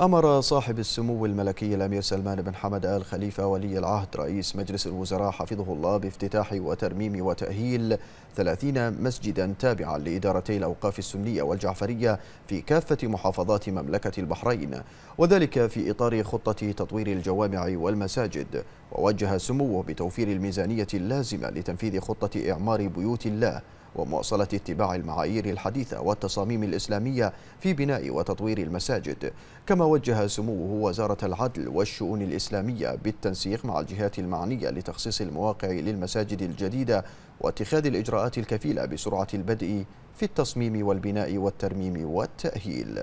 أمر صاحب السمو الملكي الأمير سلمان بن حمد آل خليفة ولي العهد رئيس مجلس الوزراء حفظه الله بافتتاح وترميم وتأهيل 30 مسجدا تابعا لإدارتي الأوقاف السنية والجعفرية في كافة محافظات مملكة البحرين وذلك في إطار خطة تطوير الجوامع والمساجد ووجه سموه بتوفير الميزانية اللازمة لتنفيذ خطة إعمار بيوت الله ومواصلة اتباع المعايير الحديثة والتصاميم الإسلامية في بناء وتطوير المساجد كما وجه سموه وزارة العدل والشؤون الإسلامية بالتنسيق مع الجهات المعنية لتخصيص المواقع للمساجد الجديدة واتخاذ الإجراءات الكفيلة بسرعة البدء في التصميم والبناء والترميم والتأهيل